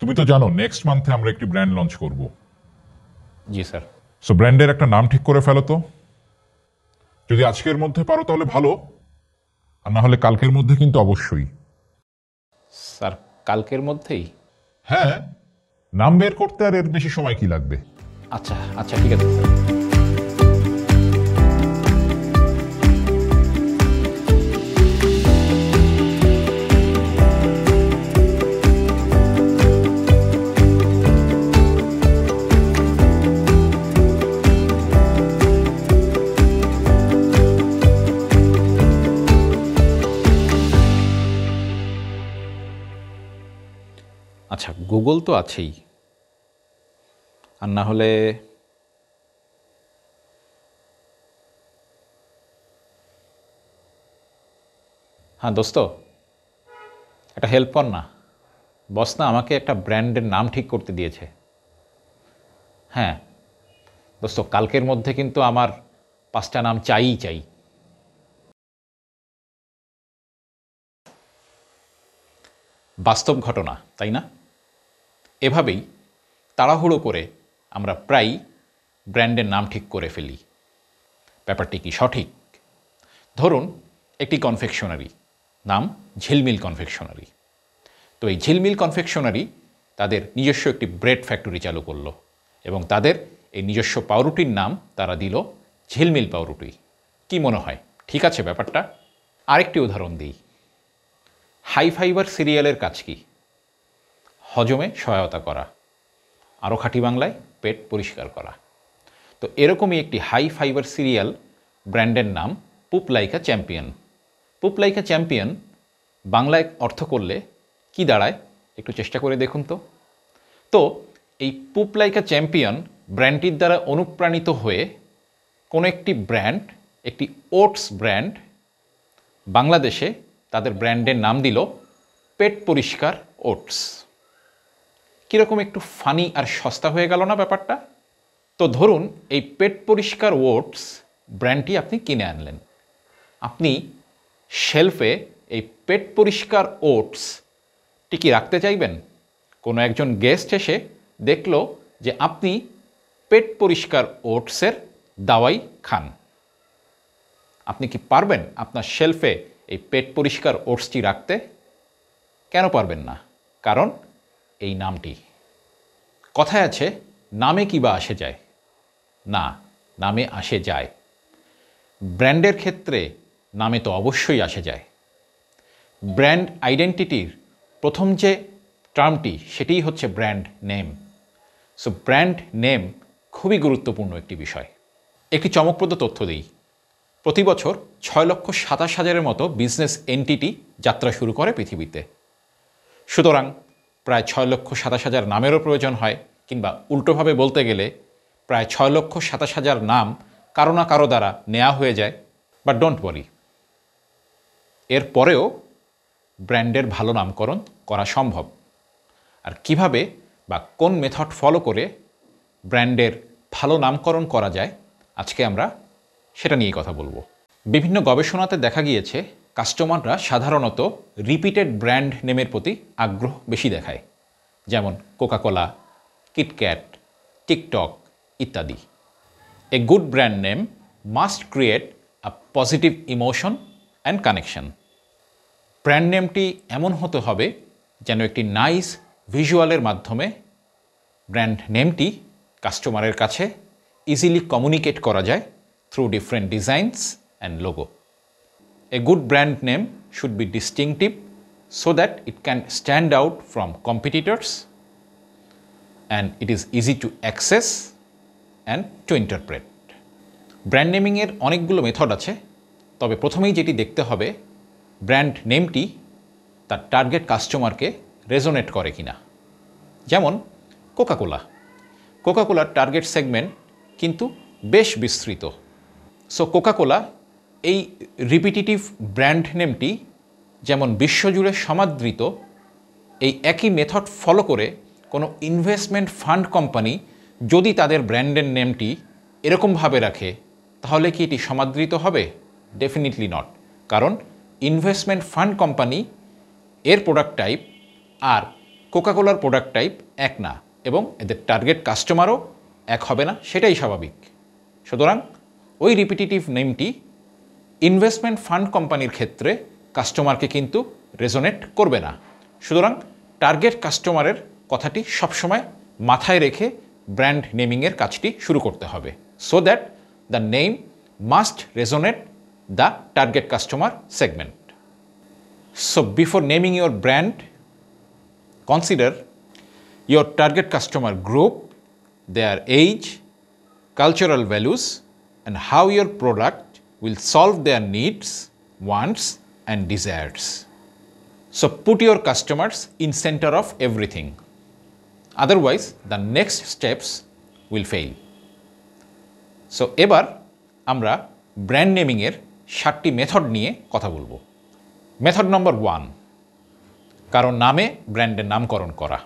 তুমি তো জানো নেক্সট মান্থে আমরা একটি ব্র্যান্ড লঞ্চ করব জি স্যার সো ব্র্যান্ডের একটা নাম ঠিক করে ফেলো তো যদি আজকের মধ্যে পারো তাহলে ভালো আর না হলে কালকের মধ্যে কিন্তু অবশ্যই স্যার কালকের মধ্যেই হ্যাঁ নাম বের করতে আর এর বেশি সময় কি লাগবে আচ্ছা আচ্ছা ঠিক আছে স্যার আচ্ছা গুগল তো আছেই আর না হলে হ্যাঁ দোস্ত একটা হেল্প কর না বস না আমাকে একটা ব্র্যান্ডের নাম ঠিক করতে দিয়েছে হ্যাঁ দোস্ত কালকের মধ্যে কিন্তু আমার পাঁচটা নাম চাইই চাই বাস্তব ঘটনা তাই না এভাবেই তাড়াহুড়ো করে আমরা প্রায়ই ব্র্যান্ডের নাম ঠিক করে ফেলি ব্যাপারটি কি সঠিক ধরুন একটি কনফেকশনারি নাম ঝিলমিল কনফেকশনারি তো এই ঝিলমিল কনফেকশনারি তাদের নিজস্ব একটি ব্রেড ফ্যাক্টরি চালু করলো এবং তাদের এই নিজস্ব পাউরুটির নাম তারা দিল ঝিলমিল পাউরুটি কি মনে হয় ঠিক আছে ব্যাপারটা আরেকটি উদাহরণ দিই হাই ফাইবার সিরিয়ালের কাজ কী হজমে সহায়তা করা আরও খাঁটি বাংলায় পেট পরিষ্কার করা তো এরকমই একটি হাই ফাইবার সিরিয়াল ব্র্যান্ডের নাম পুপলাইকা চ্যাম্পিয়ন পুপলাইকা চ্যাম্পিয়ন বাংলায় অর্থ করলে কি দাঁড়ায় একটু চেষ্টা করে দেখুন তো তো এই পুপলাইকা চ্যাম্পিয়ন ব্র্যান্ডটির দ্বারা অনুপ্রাণিত হয়ে কোনো একটি ব্র্যান্ড একটি ওটস ব্র্যান্ড বাংলাদেশে তাদের ব্র্যান্ডের নাম দিল পেট পরিষ্কার ওটস কীরকম একটু ফানি আর সস্তা হয়ে গেল না ব্যাপারটা তো ধরুন এই পেট পরিষ্কার ওটস ব্র্যান্ডটি আপনি কিনে আনলেন আপনি শেলফে এই পেট পরিষ্কার ওটসটি কি রাখতে চাইবেন কোনো একজন গেস্ট এসে দেখল যে আপনি পেট পরিষ্কার ওটসের দাওয়াই খান আপনি কি পারবেন আপনার শেলফে এই পেট পরিষ্কার ওটসটি রাখতে কেন পারবেন না কারণ এই নামটি কথায় আছে নামে কি বা আসে যায় না নামে আসে যায় ব্র্যান্ডের ক্ষেত্রে নামে তো অবশ্যই আসে যায় ব্র্যান্ড আইডেন্টিটির প্রথম যে টার্মটি সেটিই হচ্ছে brand name so brand name খুবই গুরুত্বপূর্ণ একটি বিষয় একটি চমকপ্রদ তথ্য দিই প্রতি বছর ছয় লক্ষ সাতাশ হাজারের মতো বিজনেস এনটিটি যাত্রা শুরু করে পৃথিবীতে সুতরাং প্রায় ছয় লক্ষ সাতাশ হাজার নামেরও প্রয়োজন হয় কিংবা উল্টোভাবে বলতে গেলে প্রায় ছয় লক্ষ সাতাশ হাজার নাম কারো না কারো দ্বারা নেওয়া হয়ে যায় বা ডোন্ট ওয়ারি এর পরেও ব্র্যান্ডের ভালো নামকরণ করা সম্ভব আর কিভাবে বা কোন মেথড ফলো করে ব্র্যান্ডের ভালো নামকরণ করা যায় আজকে আমরা সেটা নিয়ে কথা বলবো বিভিন্ন গবেষণাতে দেখা গিয়েছে কাস্টমাররা সাধারণত রিপিটেড ব্র্যান্ড নেমের প্রতি আগ্রহ বেশি দেখায় যেমন কোকাকোলা কিটক্যাট টিকটক ইত্যাদি a good brand name must create a positive emotion and connection brand নেমটি এমন হতে হবে যেন একটি নাইস ভিজুয়ালের মাধ্যমে ব্র্যান্ড নেমটি কাস্টমারের কাছে ইজিলি কমিউনিকেট করা যায় through different designs and logo A good brand name should be distinctive so that it can stand out from competitors and it is easy to access and to interpret. Brand নেমিংয়ের অনেকগুলো method আছে তবে প্রথমেই যেটি দেখতে হবে brand নেমটি তার target কাস্টমারকে রেজোনেট করে কিনা যেমন কোকাকোলা কোকাকোলার টার্গেট সেগমেন্ট কিন্তু বেশ বিস্তৃত সো কোকাকোলা এই রিপিটিটিভ ব্র্যান্ড নেমটি যেমন বিশ্বজুড়ে সমাদৃত এই একই মেথড ফলো করে কোনো ইনভেস্টমেন্ট ফান্ড কোম্পানি যদি তাদের ব্র্যান্ডের নেমটি এরকমভাবে রাখে তাহলে কি এটি সমাদৃত হবে ডেফিনেটলি নট কারণ ইনভেস্টমেন্ট ফান্ড কোম্পানি এর প্রোডাক্ট টাইপ আর কোকাকোলার প্রোডাক্ট টাইপ এক না এবং এদের টার্গেট কাস্টমারও এক হবে না সেটাই স্বাভাবিক সুতরাং ওই রিপিটিটিভ নেমটি ইনভেস্টমেন্ট ফান্ড কোম্পানির ক্ষেত্রে কাস্টমারকে কিন্তু রেজোনেট করবে না সুতরাং টার্গেট কাস্টমারের কথাটি সবসময় মাথায় রেখে ব্র্যান্ড নেমিংয়ের কাজটি শুরু করতে হবে so that the name must resonate the target customer segment so before naming your brand consider your target customer group their age cultural values and how your product will solve their needs, wants and desires. So put your customers in center of everything. Otherwise, the next steps will fail. So এবার আমরা brand নেমিংয়ের সাতটি method নিয়ে কথা বলবো method নম্বর one কারণ নামে ব্র্যান্ডের নামকরণ করা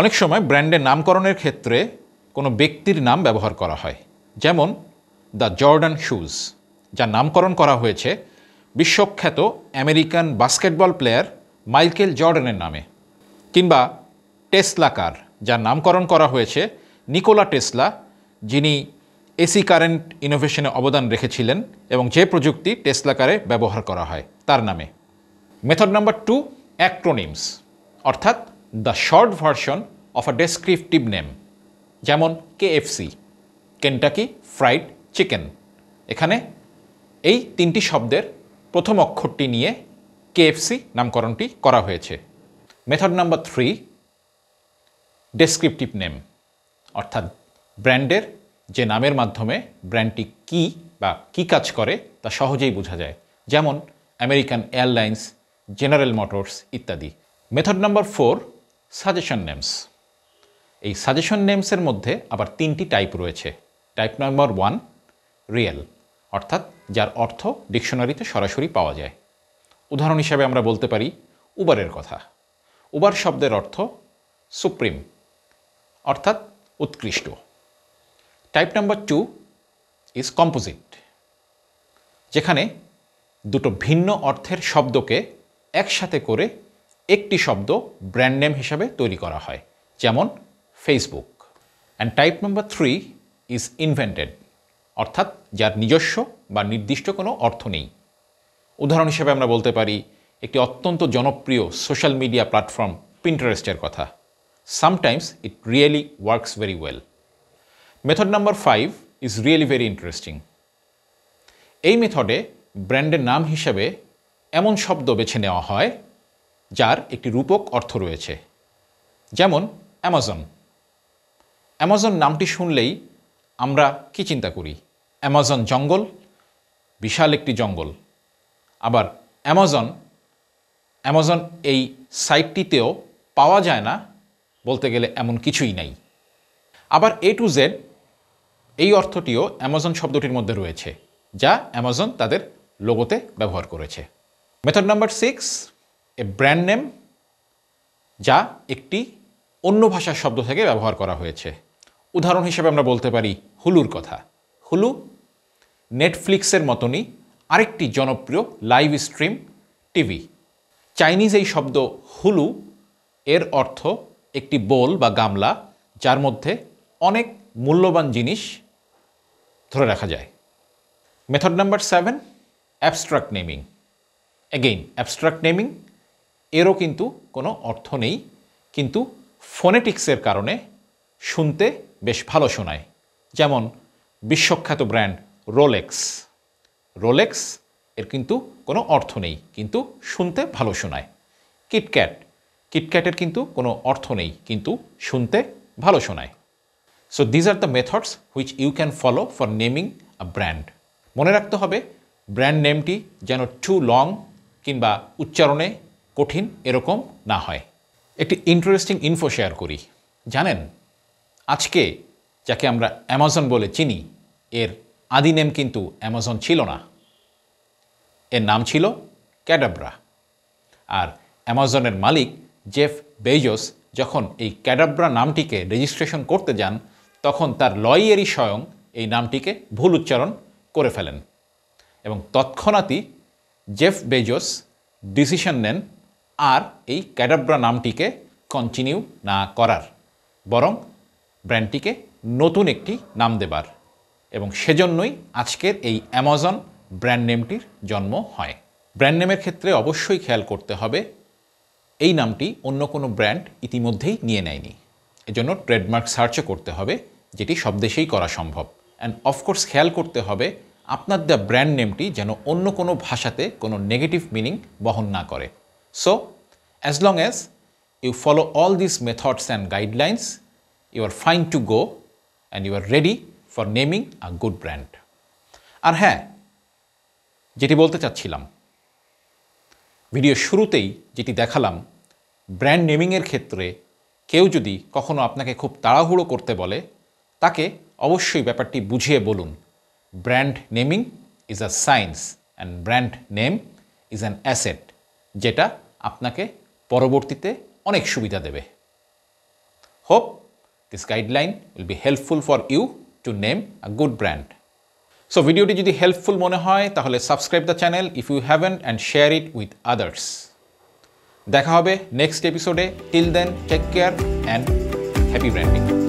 অনেক সময় ব্র্যান্ডের নামকরণের ক্ষেত্রে কোনো ব্যক্তির নাম ব্যবহার করা হয় যেমন দ্য জর্ডান শুজ যার নামকরণ করা হয়েছে বিশ্বখ্যাত আমেরিকান বাস্কেটবল প্লেয়ার মাইকেল জর্ডানের নামে কিংবা টেসলা কার যার নামকরণ করা হয়েছে নিকোলা টেসলা যিনি এসি কারেন্ট ইনোভেশনে অবদান রেখেছিলেন এবং যে প্রযুক্তি টেসলা কারে ব্যবহার করা হয় তার নামে মেথড নাম্বার টু অ্যাক্রোনিমস অর্থাৎ the short version of a descriptive name যেমন কেএফসি কেন্টাকি ফ্রাইড চিকেন এখানে এই তিনটি শব্দের প্রথম অক্ষরটি নিয়ে কেএফসি নামকরণটি করা হয়েছে method number three descriptive name অর্থাৎ ব্র্যান্ডের যে নামের মাধ্যমে ব্র্যান্ডটি কি বা কি কাজ করে তা সহজেই বোঝা যায় যেমন আমেরিকান এয়ারলাইন্স জেনারেল মোটরস ইত্যাদি method number four suggestion names এই সাজেশন নেমসের মধ্যে আবার তিনটি টাইপ রয়েছে টাইপ নাম্বার ওয়ান রিয়েল অর্থাৎ যার অর্থ ডিকশনারিতে সরাসরি পাওয়া যায় উদাহরণ হিসাবে আমরা বলতে পারি উবারের কথা উবার শব্দের অর্থ সুপ্রিম অর্থাৎ উৎকৃষ্ট type number two is composite যেখানে দুটো ভিন্ন অর্থের শব্দকে একসাথে করে একটি শব্দ ব্র্যান্ড নেম হিসাবে তৈরি করা হয় যেমন Facebook and type number three is invented অর্থাৎ যার নিজস্ব বা নির্দিষ্ট কোনো অর্থ নেই উদাহরণ হিসেবে আমরা বলতে পারি একটি অত্যন্ত জনপ্রিয় সোশ্যাল মিডিয়া প্ল্যাটফর্ম পিন্টারেস্টের কথা sometimes it really works very well method number five is really very interesting এই মেথডে ব্র্যান্ডের নাম হিসেবে এমন শব্দ বেছে নেওয়া হয় যার একটি রূপক অর্থ রয়েছে যেমন অ্যামাজন অ্যামাজন নামটি শুনলেই আমরা কি চিন্তা করি অ্যামাজন জঙ্গল বিশাল একটি জঙ্গল আবার অ্যামাজন অ্যামাজন এই সাইটটিতেও পাওয়া যায় না বলতে গেলে এমন কিছুই নাই আবার এ টু জেড এই অর্থটিও অ্যামাজন শব্দটির মধ্যে রয়েছে যা অ্যামাজন তাদের লোগোতে ব্যবহার করেছে method number six a brand name যা একটি অন্য ভাষার শব্দ থেকে ব্যবহার করা হয়েছে উদাহরণ হিসেবে আমরা বলতে পারি হুলুর কথা হুলু নেটফ্লিক্সের মতনই আরেকটি জনপ্রিয় লাইভ স্ট্রিম টিভি চাইনিজ এই শব্দ হুলু এর অর্থ একটি বোল বা গামলা যার মধ্যে অনেক মূল্যবান জিনিস ধরে রাখা যায় method number seven abstract naming again abstract naming এরও কিন্তু কোনো অর্থ নেই কিন্তু ফোনেটিক্সের কারণে শুনতে বেশ ভালো শোনায় যেমন বিশ্বখ্যাত ব্র্যান্ড রোলেক্স রোলেক্স এর কিন্তু কোনো অর্থ নেই কিন্তু শুনতে ভালো শোনায় কিটক্যাট কিটক্যাটের কিন্তু কোনো অর্থ নেই কিন্তু শুনতে ভালো শোনায় so these are the methods which you can follow for naming a brand মনে রাখতে হবে ব্র্যান্ড নেমটি যেন টু লং কিংবা উচ্চারণে কঠিন এরকম না হয় একটি ইন্টারেস্টিং ইনফো শেয়ার করি জানেন আজকে যাকে আমরা অ্যামাজন বলে চিনি এর আদি নেম কিন্তু অ্যামাজন ছিল না এর নাম ছিল ক্যাডাব্রা আর অ্যামাজনের মালিক জেফ বেজোস যখন এই ক্যাডাব্রা নামটিকে রেজিস্ট্রেশন করতে যান তখন তার লয়েরই স্বয়ং এই নামটিকে ভুল উচ্চারণ করে ফেলেন এবং তৎক্ষণাৎই জেফ বেজোস ডিসিশন নেন আর এই ক্যাডাব্রা নামটিকে কন্টিনিউ না করার বরং ব্র্যান্ডটিকে নতুন একটি নাম দেবার এবং সেজন্যই আজকের এই অ্যামাজন ব্র্যান্ড নেমটির জন্ম হয় ব্র্যান্ড নেমের ক্ষেত্রে অবশ্যই খেয়াল করতে হবে এই নামটি অন্য কোনো ব্র্যান্ড ইতিমধ্যেই নিয়ে নেয়নি এজন্য ট্রেডমার্ক সার্চও করতে হবে যেটি সব দেশেই করা সম্ভব অ্যান্ড অফকোর্স খেয়াল করতে হবে আপনার দ্য ব্র্যান্ড নেমটি যেন অন্য কোনো ভাষাতে কোনো নেগেটিভ মিনিং বহন না করে so as long as you follow all this methods and guidelines you are fine to go and you are ready for naming a good brand আর হ্যাঁ যেটি বলতে চাচ্ছিলাম ভিডিও শুরুতেই যেটি দেখালাম ব্র্যান্ড নেমিংয়ের ক্ষেত্রে কেউ যদি কখনো আপনাকে খুব তাড়াহুড়ো করতে বলে তাকে অবশ্যই ব্যাপারটি বুঝিয়ে বলুন brand naming is a science and brand name is an asset যেটা আপনাকে পরবর্তীতে অনেক সুবিধা দেবে hope this guideline will be helpful for you to name a good brand so ভিডিওটি যদি হেল্পফুল মনে হয় তাহলে subscribe the channel if you haven't and share it with others দেখা হবে নেক্সট এপিসোডে till then take care and happy branding